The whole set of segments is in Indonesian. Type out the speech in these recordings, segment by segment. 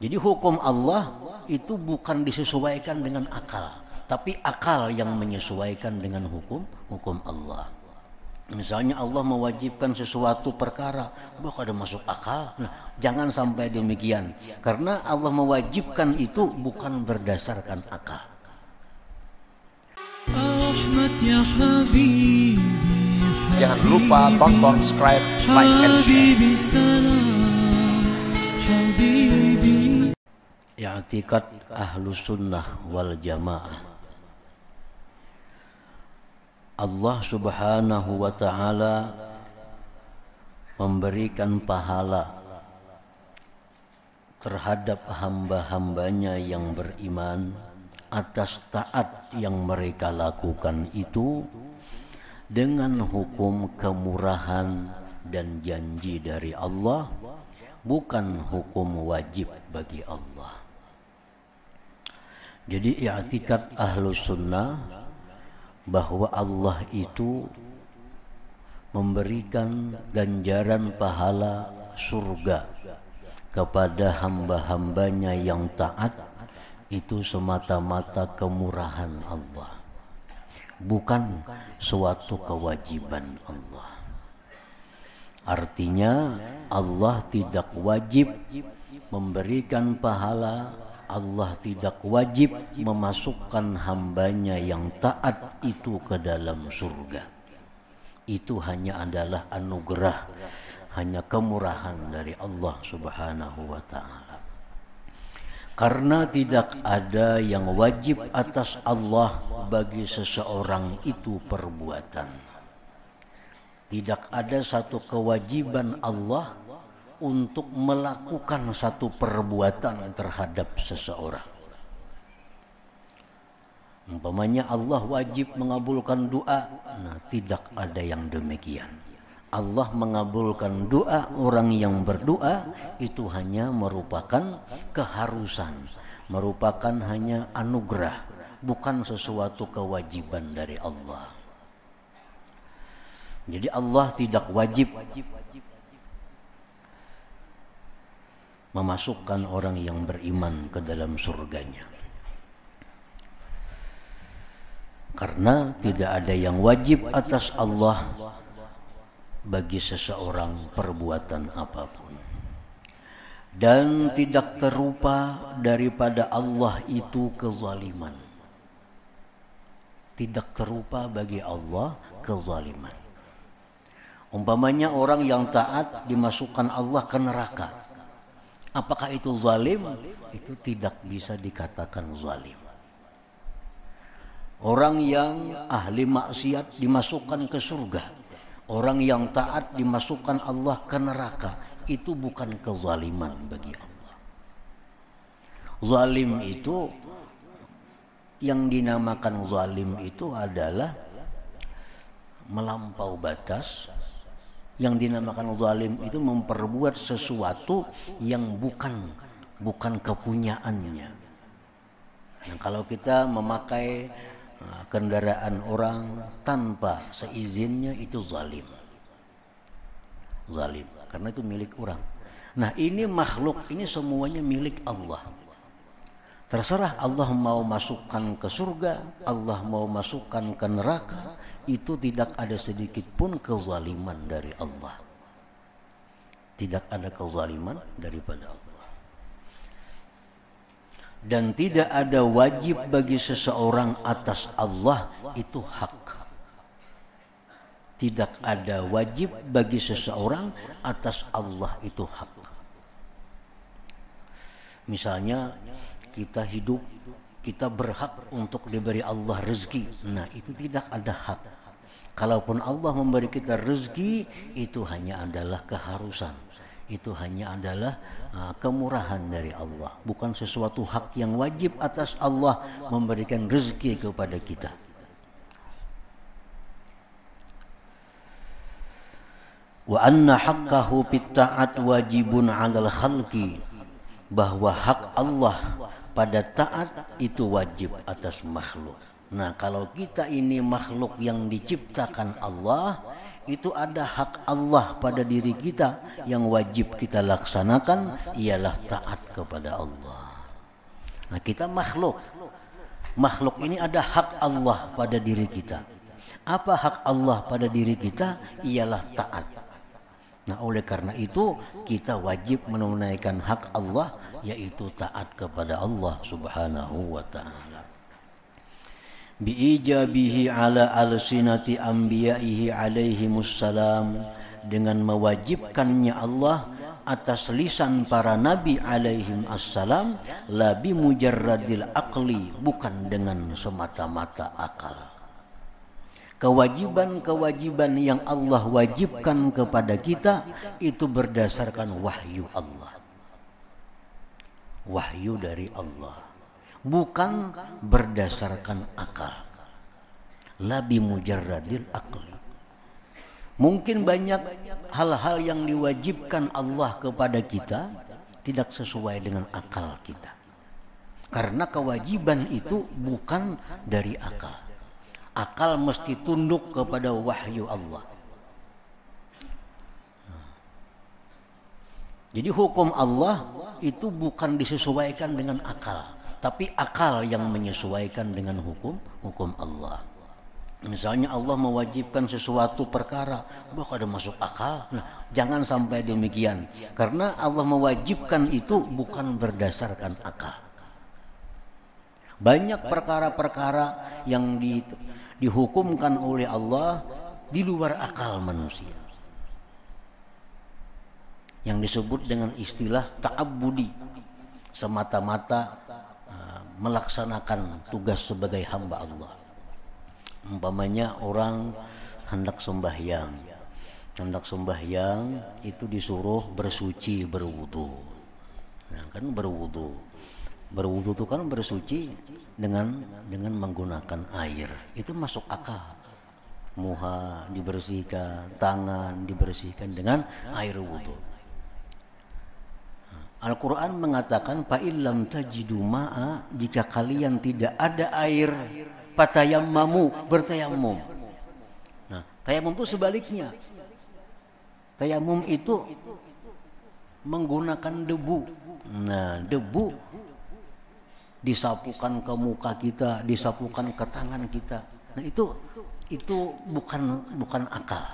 Jadi hukum Allah itu bukan disesuaikan dengan akal, tapi akal yang menyesuaikan dengan hukum hukum Allah. Misalnya Allah mewajibkan sesuatu perkara, wah ada masuk akal. Nah, jangan sampai demikian. Karena Allah mewajibkan itu bukan berdasarkan akal. Ya jangan lupa tonton, subscribe, like, and share. i'tiqad ahlu sunnah wal jamaah Allah subhanahu wa ta'ala memberikan pahala terhadap hamba-hambanya yang beriman atas taat yang mereka lakukan itu dengan hukum kemurahan dan janji dari Allah bukan hukum wajib bagi Allah jadi i'tikad ahlu sunnah bahwa Allah itu memberikan ganjaran pahala surga kepada hamba-hambanya yang taat itu semata-mata kemurahan Allah bukan suatu kewajiban Allah artinya Allah tidak wajib memberikan pahala Allah tidak wajib memasukkan hambanya yang taat itu ke dalam surga. Itu hanya adalah anugerah, hanya kemurahan dari Allah Subhanahu wa Ta'ala. Karena tidak ada yang wajib atas Allah bagi seseorang itu perbuatan. Tidak ada satu kewajiban Allah untuk melakukan satu perbuatan terhadap seseorang. Umpamanya Allah wajib mengabulkan doa, nah tidak ada yang demikian. Allah mengabulkan doa orang yang berdoa itu hanya merupakan keharusan, merupakan hanya anugerah, bukan sesuatu kewajiban dari Allah. Jadi Allah tidak wajib memasukkan orang yang beriman ke dalam surganya. Karena tidak ada yang wajib atas Allah bagi seseorang perbuatan apapun. Dan tidak terupa daripada Allah itu kezaliman. Tidak terupa bagi Allah kezaliman. Umpamanya orang yang taat dimasukkan Allah ke neraka. Apakah itu zalim? Itu tidak bisa dikatakan zalim. Orang yang ahli maksiat dimasukkan ke surga. Orang yang taat dimasukkan Allah ke neraka. Itu bukan kezaliman bagi Allah. Zalim itu yang dinamakan zalim itu adalah melampau batas yang dinamakan zalim itu memperbuat sesuatu yang bukan bukan kepunyaannya. Nah, kalau kita memakai eh, kendaraan orang tanpa seizinnya itu zalim. Zalim karena itu milik orang. Nah, ini makhluk ini semuanya milik Allah. Terserah Allah mau masukkan ke surga, Allah mau masukkan ke neraka, itu tidak ada sedikit pun kezaliman dari Allah. Tidak ada kezaliman daripada Allah. Dan tidak ada wajib bagi seseorang atas Allah itu hak. Tidak ada wajib bagi seseorang atas Allah itu hak. Misalnya kita hidup, kita berhak untuk diberi Allah rezeki. Nah, itu tidak ada hak. Kalaupun Allah memberi kita rezeki, itu hanya adalah keharusan. Itu hanya adalah uh, kemurahan dari Allah, bukan sesuatu hak yang wajib atas Allah memberikan rezeki kepada kita. Wa anna haqqahu bit ta'at wajibun 'alal khalqi bahwa hak Allah pada taat itu wajib atas makhluk. Nah, kalau kita ini makhluk yang diciptakan Allah, itu ada hak Allah pada diri kita yang wajib kita laksanakan ialah taat kepada Allah. Nah, kita makhluk. Makhluk ini ada hak Allah pada diri kita. Apa hak Allah pada diri kita? Ialah taat Nah, oleh karena itu kita wajib menunaikan hak Allah yaitu taat kepada Allah Subhanahu wa taala. Biijabihi ala alsinati anbiya'ihi alaihi mussalam dengan mewajibkannya Allah atas lisan para nabi alaihim assalam labi mujarradil akli bukan dengan semata-mata akal kewajiban-kewajiban yang Allah wajibkan kepada kita itu berdasarkan wahyu Allah. Wahyu dari Allah. Bukan berdasarkan akal. Labi mujarradil akal. Mungkin banyak hal-hal yang diwajibkan Allah kepada kita tidak sesuai dengan akal kita. Karena kewajiban itu bukan dari akal akal mesti tunduk kepada wahyu Allah. Jadi hukum Allah itu bukan disesuaikan dengan akal, tapi akal yang menyesuaikan dengan hukum hukum Allah. Misalnya Allah mewajibkan sesuatu perkara, bukan ada masuk akal. Nah, jangan sampai demikian. Karena Allah mewajibkan itu bukan berdasarkan akal. Banyak perkara-perkara yang di dihukumkan oleh Allah di luar akal manusia. Yang disebut dengan istilah taabudi semata-mata eh, melaksanakan tugas sebagai hamba Allah. Umpamanya orang hendak sembahyang, hendak sembahyang itu disuruh bersuci berwudu. Nah, kan berwudu berwudu itu kan bersuci dengan dengan menggunakan air itu masuk akal muha dibersihkan tangan dibersihkan dengan air wudu Al-Quran mengatakan fa'ilam tajidu ma'a jika kalian tidak ada air patayammamu bertayamum nah tayamum itu sebaliknya tayamum itu menggunakan debu nah debu disapukan ke muka kita, disapukan ke tangan kita. Nah, itu itu bukan bukan akal.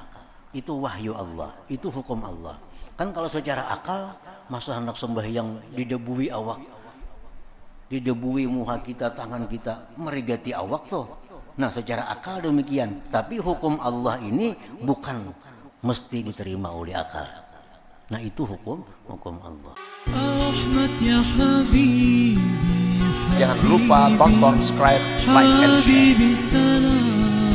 Itu wahyu Allah, itu hukum Allah. Kan kalau secara akal masa hendak sembahyang didebui awak didebui muha kita, tangan kita, merigati awak tuh. Nah, secara akal demikian, tapi hukum Allah ini bukan mesti diterima oleh akal. Nah, itu hukum hukum Allah. Ahmad ya Habibi Jangan lupa tonton, subscribe, like, and share.